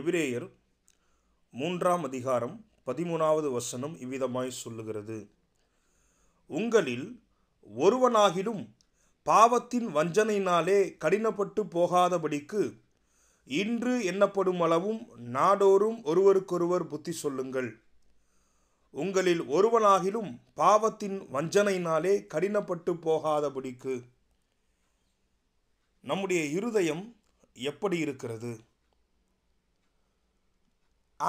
எபிரேயர் மூன்றாம் அதிகாரம் பதிமூணாவது வசனம் இவ்விதமாய் சொல்லுகிறது உங்களில் ஒருவனாகிலும் பாவத்தின் வஞ்சனையினாலே கடினப்பட்டு போகாதபடிக்கு இன்று எண்ணப்படும் அளவும் நாடோறும் ஒருவருக்கொருவர் புத்தி சொல்லுங்கள் உங்களில் ஒருவனாகிலும் பாவத்தின் வஞ்சனையினாலே கடினப்பட்டு போகாதபடிக்கு நம்முடைய இருதயம் எப்படி இருக்கிறது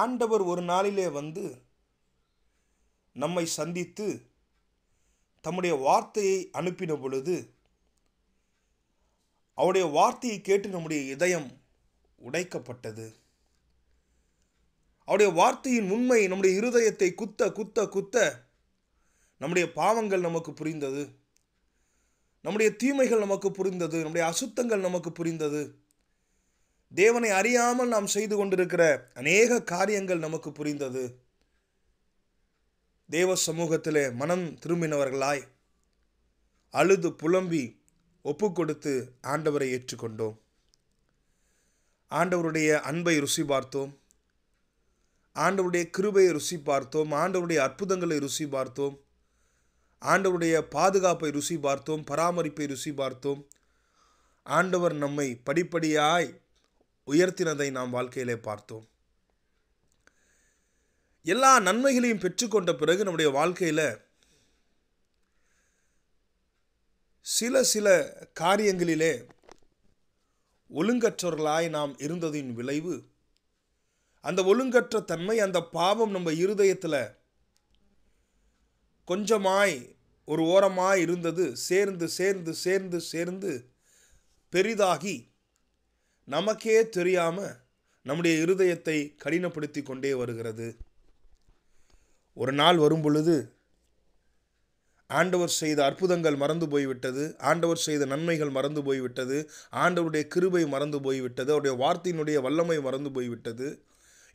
ஆண்டவர் ஒரு நாளிலே வந்து நம்மை சந்தித்து தம்முடைய வார்த்தையை அனுப்பின பொழுது அவருடைய வார்த்தையை கேட்டு நம்முடைய இதயம் உடைக்கப்பட்டது அவருடைய வார்த்தையின் உண்மை நம்முடைய இருதயத்தை குத்த குத்த குத்த நம்முடைய பாவங்கள் நமக்கு புரிந்தது நம்முடைய தீமைகள் நமக்கு புரிந்தது நம்முடைய அசுத்தங்கள் நமக்கு புரிந்தது தேவனை அறியாமல் நாம் செய்து கொண்டிருக்கிற அநேக காரியங்கள் நமக்கு புரிந்தது தேவ சமூகத்திலே மனம் திரும்பினவர்களாய் அழுது புலம்பி ஒப்பு கொடுத்து ஆண்டவரை ஏற்றுக்கொண்டோம் ஆண்டவருடைய அன்பை ருசி பார்த்தோம் ஆண்டவருடைய கிருபையை ருசி பார்த்தோம் ஆண்டவருடைய அற்புதங்களை ருசி பார்த்தோம் ஆண்டவருடைய பாதுகாப்பை ருசி பார்த்தோம் பராமரிப்பை ருசி பார்த்தோம் ஆண்டவர் நம்மை படிப்படியாய் உயர்த்தினதை நாம் வாழ்க்கையிலே பார்த்தோம் எல்லா நன்மைகளையும் பெற்றுக்கொண்ட பிறகு நம்முடைய வாழ்க்கையில் சில சில காரியங்களிலே ஒழுங்கற்றவர்களாய் நாம் இருந்ததின் விளைவு அந்த ஒழுங்கற்ற தன்மை அந்த பாவம் நம்ம இருதயத்தில் கொஞ்சமாய் ஒரு ஓரமாய் இருந்தது சேர்ந்து சேர்ந்து சேர்ந்து சேர்ந்து பெரிதாகி நமக்கே தெரியாமல் நம்முடைய இருதயத்தை கடினப்படுத்தி கொண்டே வருகிறது ஒரு நாள் வரும் பொழுது ஆண்டவர் செய்த அற்புதங்கள் மறந்து போய்விட்டது ஆண்டவர் செய்த நன்மைகள் மறந்து போய்விட்டது ஆண்டவருடைய கிருபை மறந்து போய்விட்டது அவருடைய வார்த்தையினுடைய வல்லமை மறந்து போய்விட்டது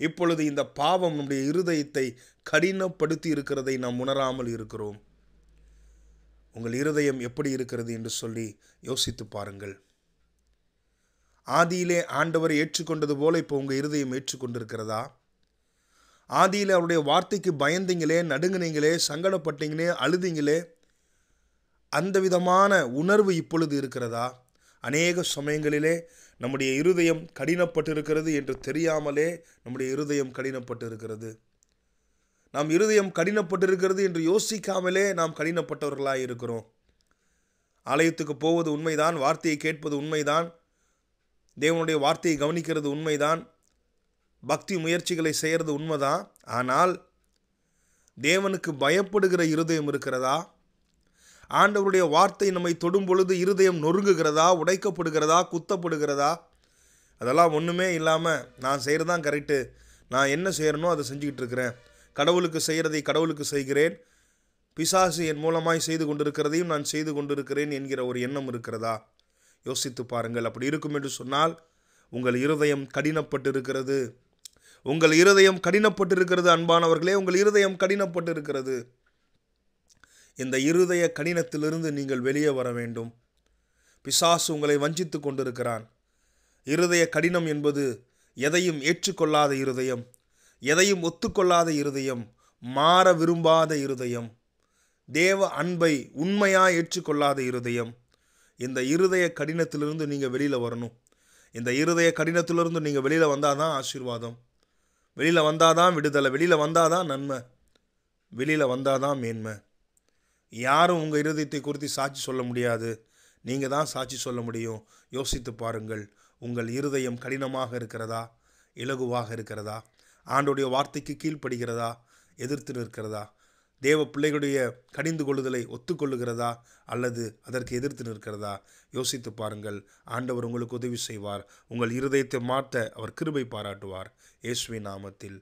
இப்பொழுது இந்த பாவம் நம்முடைய இருதயத்தை கடினப்படுத்தி இருக்கிறதை நாம் உணராமல் இருக்கிறோம் உங்கள் இருதயம் எப்படி இருக்கிறது என்று சொல்லி யோசித்து பாருங்கள் ஆதியிலே ஆண்டவர் ஏற்றுக்கொண்டது போல இப்போ உங்கள் இருதயம் ஏற்றுக்கொண்டிருக்கிறதா ஆதியில் அவருடைய வார்த்தைக்கு பயந்தீங்களே நடுங்கினீங்களே சங்கடப்பட்டீங்களே அழுதிங்களே அந்த விதமான உணர்வு இப்பொழுது இருக்கிறதா அநேக சமயங்களிலே நம்முடைய இருதயம் கடினப்பட்டிருக்கிறது என்று தெரியாமலே நம்முடைய இருதயம் கடினப்பட்டிருக்கிறது நாம் இருதயம் கடினப்பட்டிருக்கிறது என்று யோசிக்காமலே நாம் கடினப்பட்டவர்களாக இருக்கிறோம் ஆலயத்துக்கு போவது உண்மைதான் வார்த்தையை கேட்பது உண்மைதான் தேவனுடைய வார்த்தையை கவனிக்கிறது உண்மைதான் பக்தி முயற்சிகளை செய்கிறது உண்மைதான் ஆனால் தேவனுக்கு பயப்படுகிற இருதயம் இருக்கிறதா ஆண்டவருடைய வார்த்தை நம்மை தொடும் பொழுது இருதயம் நொறுங்குகிறதா உடைக்கப்படுகிறதா குத்தப்படுகிறதா அதெல்லாம் ஒன்றுமே இல்லாமல் நான் செய்கிறது தான் கரெக்டு நான் என்ன செய்கிறனோ அதை செஞ்சுக்கிட்டு இருக்கிறேன் கடவுளுக்கு செய்கிறதை கடவுளுக்கு செய்கிறேன் பிசாசு என் மூலமாய் செய்து கொண்டிருக்கிறதையும் நான் செய்து கொண்டிருக்கிறேன் என்கிற ஒரு எண்ணம் இருக்கிறதா யோசித்து பாருங்கள் அப்படி இருக்கும் என்று சொன்னால் உங்கள் இருதயம் கடினப்பட்டு இருக்கிறது உங்கள் இருதயம் கடினப்பட்டு இருக்கிறது அன்பானவர்களே உங்கள் இருதயம் கடினப்பட்டு இருக்கிறது இந்த இருதய கடினத்திலிருந்து நீங்கள் வெளியே வர வேண்டும் பிசாசு உங்களை வஞ்சித்து கொண்டிருக்கிறான் இருதய கடினம் என்பது எதையும் ஏற்றுக்கொள்ளாத இருதயம் எதையும் ஒத்துக்கொள்ளாத இருதயம் மாற விரும்பாத இருதயம் தேவ அன்பை உண்மையாக ஏற்றுக்கொள்ளாத இருதயம் இந்த இருதய கடினத்திலிருந்து நீங்கள் வெளியில் வரணும் இந்த இருதய கடினத்திலிருந்து நீங்கள் வெளியில் வந்தால் தான் ஆசீர்வாதம் வெளியில் வந்தால் தான் விடுதலை வெளியில் வந்தால் தான் நன்மை வெளியில் வந்தால் தான் மேன்மை யாரும் உங்கள் இருதயத்தை குறித்து சாட்சி சொல்ல முடியாது நீங்கள் தான் சாட்சி சொல்ல முடியும் யோசித்து பாருங்கள் உங்கள் இருதயம் கடினமாக இருக்கிறதா இலகுவாக இருக்கிறதா ஆண்டுடைய வார்த்தைக்கு கீழ்ப்படுகிறதா எதிர்த்து நிற்கிறதா தேவ பிள்ளைகளுடைய கடிந்து கொள்ளுதலை ஒத்துக்கொள்ளுகிறதா அல்லது அதற்கு எதிர்த்து நிற்கிறதா யோசித்து பாருங்கள் ஆண்டவர் உங்களுக்கு உதவி செய்வார் உங்கள் இருதயத்தை மாற்ற அவர் கிருபை பாராட்டுவார் இயேசுவின் நாமத்தில்